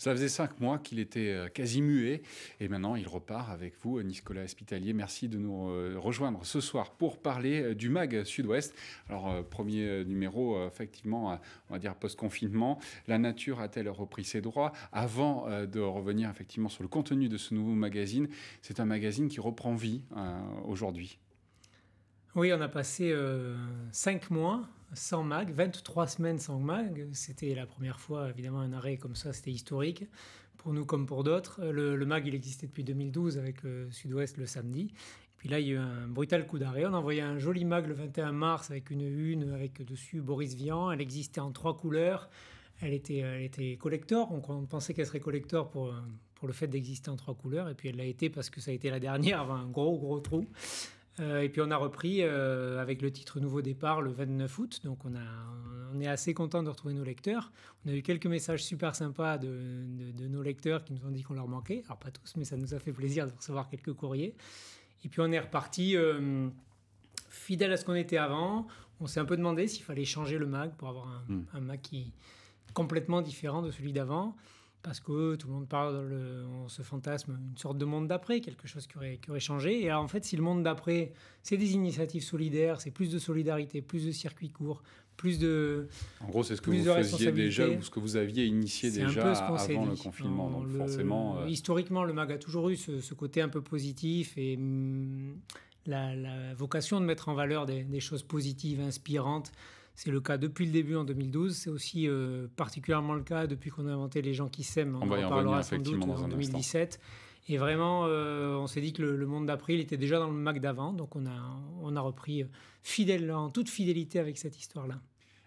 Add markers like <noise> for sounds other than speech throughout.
Ça faisait cinq mois qu'il était euh, quasi muet et maintenant il repart avec vous, Nicolas Hospitalier. Merci de nous euh, rejoindre ce soir pour parler euh, du MAG Sud-Ouest. Alors, premier numéro, effectivement, on va dire post-confinement. La nature a-t-elle repris ses droits Avant de revenir effectivement sur le contenu de ce nouveau magazine, c'est un magazine qui reprend vie hein, aujourd'hui. Oui, on a passé cinq mois sans mag, 23 semaines sans mag. C'était la première fois, évidemment, un arrêt comme ça, c'était historique, pour nous comme pour d'autres. Le, mag, il existait depuis 2012 avec le euh, Sud-Ouest le samedi. Puis là, il y a eu un brutal coup d'arrêt. On envoyait un joli mag le 21 mars avec une une, avec dessus Boris Vian. Elle existait en trois couleurs. Elle était, collector. On, pensait qu'elle serait collector pour, euh, pour le fait d'exister en trois couleurs. Et puis elle l'a été parce que ça a été la dernière, avant un gros, gros trou. Euh, et puis on a repris euh, avec le titre Nouveau départ le 29 août. Donc on, est assez content de retrouver nos lecteurs. On a eu quelques messages super sympas de, nos lecteurs qui nous ont dit qu'on leur manquait. Alors pas tous, mais ça nous a fait plaisir de recevoir quelques courriers. Et puis on est reparti euh, fidèle à ce qu'on était avant. On s'est un peu demandé s'il fallait changer le mag pour avoir un, Mac hmm. un mag complètement différent de celui d'avant parce que tout le monde parle, on se fantasme une sorte de monde d'après, quelque chose qui aurait, aurait changé. Et en fait, si le monde d'après, c'est des initiatives solidaires, c'est plus de solidarité, plus de circuits courts, plus de. En gros, c'est ce que vous faisiez déjà ou ce que vous aviez initié déjà avant le confinement. le, forcément. Euh, historiquement, le MAG a toujours eu ce, côté un peu positif et. Hum, la, vocation de mettre en valeur des choses positives, inspirantes, c'est le cas depuis le début en 2012. C'est aussi euh, particulièrement le cas depuis qu'on a inventé les gens qui s'aiment. On, en, parlera sans doute en 2017. Et vraiment, euh, on s'est dit que le, monde d'April était déjà dans le Mac d'avant. Donc on a, on a repris euh, fidèle, en toute fidélité avec cette histoire-là.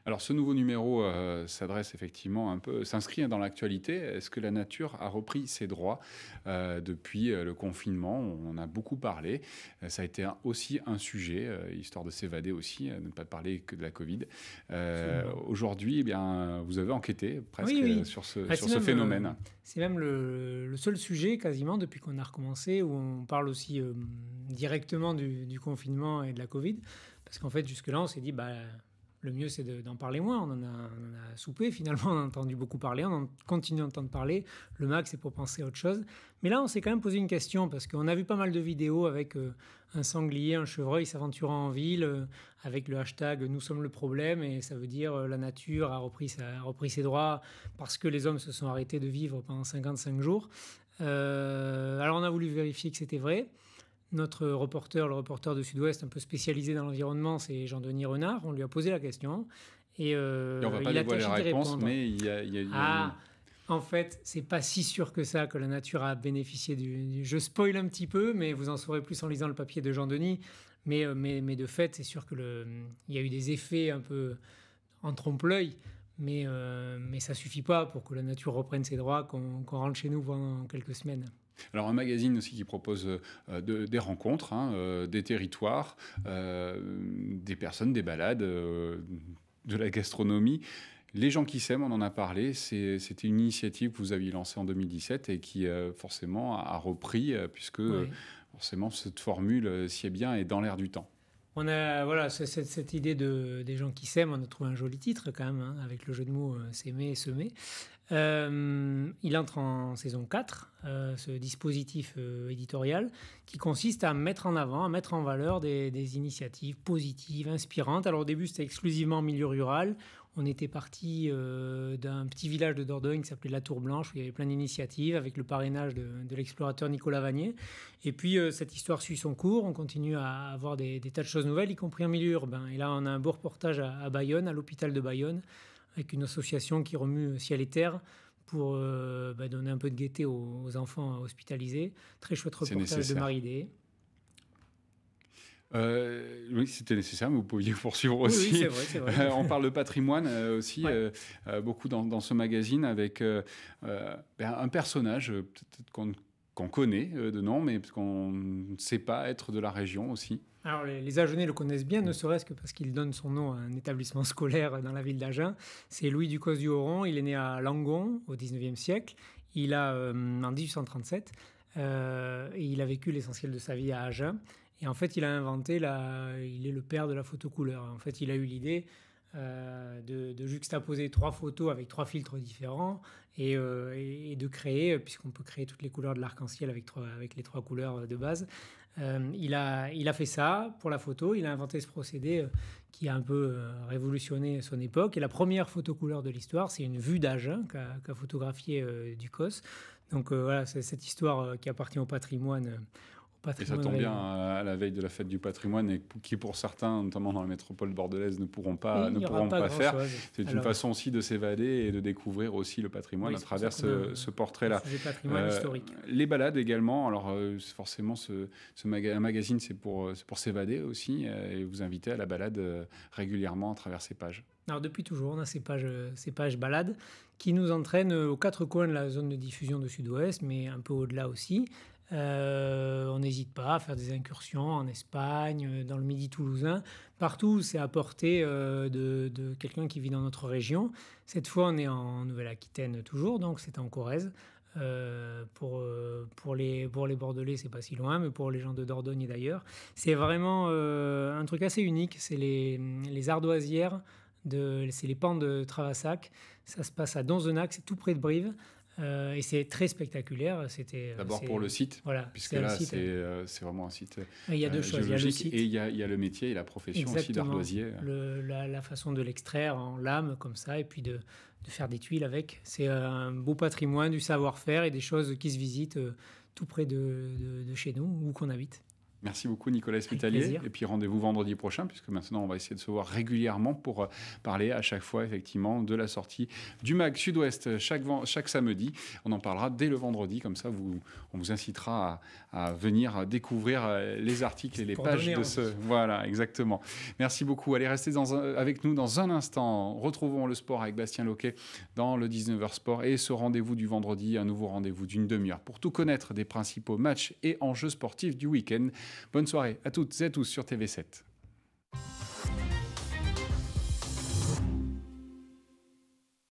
Alors ce nouveau numéro euh, s'adresse effectivement un peu, s'inscrit hein, dans l'actualité. Est-ce que la nature a repris ses droits euh, depuis euh, le confinement On en a beaucoup parlé. Ça a été aussi un sujet, histoire de s'évader aussi, ne pas parler que de la Covid. Aujourd'hui, eh bien, vous avez enquêté presque sur ce, bah, sur ce phénomène. C'est même le, seul sujet quasiment depuis qu'on a recommencé où on parle aussi directement du, confinement et de la Covid. Parce qu'en fait, jusque-là, on s'est dit, bah, le mieux, c'est d'en parler moins. On en, a, soupé, finalement, on a entendu beaucoup parler, on en continue d'entendre parler. Le max, c'est pour penser à autre chose. Mais là, on s'est quand même posé une question, parce qu'on a vu pas mal de vidéos avec euh, un sanglier, un chevreuil s'aventurant en ville, euh, avec le hashtag Nous sommes le problème, et ça veut dire euh, la nature a repris, a repris ses droits parce que les hommes se sont arrêtés de vivre pendant 55 jours. alors, on a voulu vérifier que c'était vrai notre reporter, le reporter de Sud-Ouest, un peu spécialisé dans l'environnement, c'est Jean-Denis Renard. On lui a posé la question et, euh, va pas il a la réponse, mais il y a, ah, en fait, c'est pas si sûr que ça que la nature a bénéficié du, Je spoil un petit peu, mais vous en saurez plus en lisant le papier de Jean-Denis. Mais, euh, mais, de fait, c'est sûr qu'il le, y a eu des effets un peu en trompe-l'œil. Mais, euh, mais ça suffit pas pour que la nature reprenne ses droits, qu'on rentre chez nous pendant quelques semaines. Alors un magazine aussi qui propose euh, des rencontres, hein, euh, des territoires, euh, des personnes, des balades, de la gastronomie. Les gens qui s'aiment, on en a parlé, c'était une initiative que vous aviez lancée en 2017 et qui forcément a repris puisque forcément cette formule si est bien est dans l'air du temps. On a voilà cette, idée des gens qui s'aiment. On a trouvé un joli titre quand même hein, avec le jeu de mots euh, s'aimer et semer. Euh, il entre en saison 4, euh, ce dispositif éditorial qui consiste à mettre en avant, à mettre en valeur des, des initiatives positives, inspirantes. Alors au début c'était exclusivement milieu rural. On était parti euh, d'un petit village de Dordogne qui s'appelait La Tour Blanche, où il y avait plein d'initiatives, avec le parrainage de, l'explorateur Nicolas Vanier. Et puis, euh, cette histoire suit son cours. On continue à avoir des, tas de choses nouvelles, y compris en milieu urbain. Et là, on a un beau reportage à, Bayonne, à l'hôpital de Bayonne, avec une association qui remue euh, ciel et terre pour bah, donner un peu de gaieté aux, enfants hospitalisés. Très chouette reportage de Maridé. Euh, oui, c'était nécessaire, mais vous pouviez <laughs> poursuivre aussi. Euh, on parle de patrimoine euh, aussi, beaucoup dans, ce magazine, avec ben, un personnage qu'on connaît de nom, mais qu'on ne sait pas être de la région aussi. Alors, les, Agenais le connaissent bien, ne serait-ce que parce qu'il donne son nom à un établissement <laughs> scolaire dans la ville d'Agen. C'est Louis Ducos du Horon. Il est né à Langon au 19e siècle. Il a, en 1837, et il a vécu l'essentiel de sa vie à Agen. Et en fait, il a inventé, la, il est le père de la photo couleur. En fait, il a eu l'idée euh, de, juxtaposer trois photos avec trois filtres différents euh, et, de créer, puisqu'on peut créer toutes les couleurs de l'arc-en-ciel avec, trois, avec les trois couleurs euh, de base, il, a, il a fait ça pour la photo, il a inventé ce procédé qui a un peu révolutionné son époque. Et la première photo couleur de l'histoire, c'est une vue d'âge hein, qu'a photographié Ducos. Donc voilà, c'est cette histoire qui appartient au patrimoine et ça tombe bien hein. à la veille de la fête du patrimoine et qui, pour certains, notamment dans la métropole bordelaise, ne pourront pas, ne pourront pas, faire. C'est une façon aussi de s'évader et de découvrir aussi le patrimoine à travers ce, portrait-là. Euh, les balades également. Alors, euh, forcément, ce, magazine, c'est pour, euh, pour s'évader aussi euh, et vous inviter à la balade régulièrement à travers ces pages. Alors depuis toujours, on a ces pages, ces pages balades qui nous entraînent aux quatre coins de la zone de diffusion de Sud-Ouest, mais un peu au-delà aussi, euh, on n'hésite pas à faire des incursions en Espagne, euh, dans le Midi toulousain, partout c'est à portée euh, de, quelqu'un qui vit dans notre région. Cette fois, on est en Nouvelle-Aquitaine toujours, donc c'est en Corrèze. pour, les, pour les Bordelais, c'est pas si loin, mais pour les gens de Dordogne et d'ailleurs, c'est vraiment un truc assez unique. C'est les, les ardoisières c'est les pans de Travassac. Ça se passe à Donzenac, c'est tout près de Brive. Euh, et c'est très spectaculaire. C'était euh, d'abord pour le site, puisque là hein. euh, c'est vraiment un site. il y a deux choses, il y a le site et il y a, le métier et la profession aussi d'ardoisier. La, la, façon de l'extraire en lame comme ça et puis de, de faire des tuiles avec. C'est un beau patrimoine du savoir-faire et des choses qui se visitent tout près de, de, chez nous ou qu'on habite. Merci beaucoup Nicolas Spitalier. Et puis rendez-vous vendredi prochain, puisque maintenant on va essayer de se voir régulièrement pour euh, parler à chaque fois effectivement de la sortie du mac Sud-Ouest euh, chaque, chaque samedi. On en parlera dès le vendredi, comme ça vous, on vous incitera à, à venir découvrir euh, les articles et les pages de ce... Voilà, exactement. Merci beaucoup. Allez, restez dans avec nous dans un instant. Retrouvons le sport avec Bastien Loquet dans le 19h Sport et ce rendez-vous du vendredi, un nouveau rendez-vous d'une demi-heure pour tout connaître des principaux matchs et enjeux sportifs du week-end. Bonne soirée à toutes et à tous sur TV7.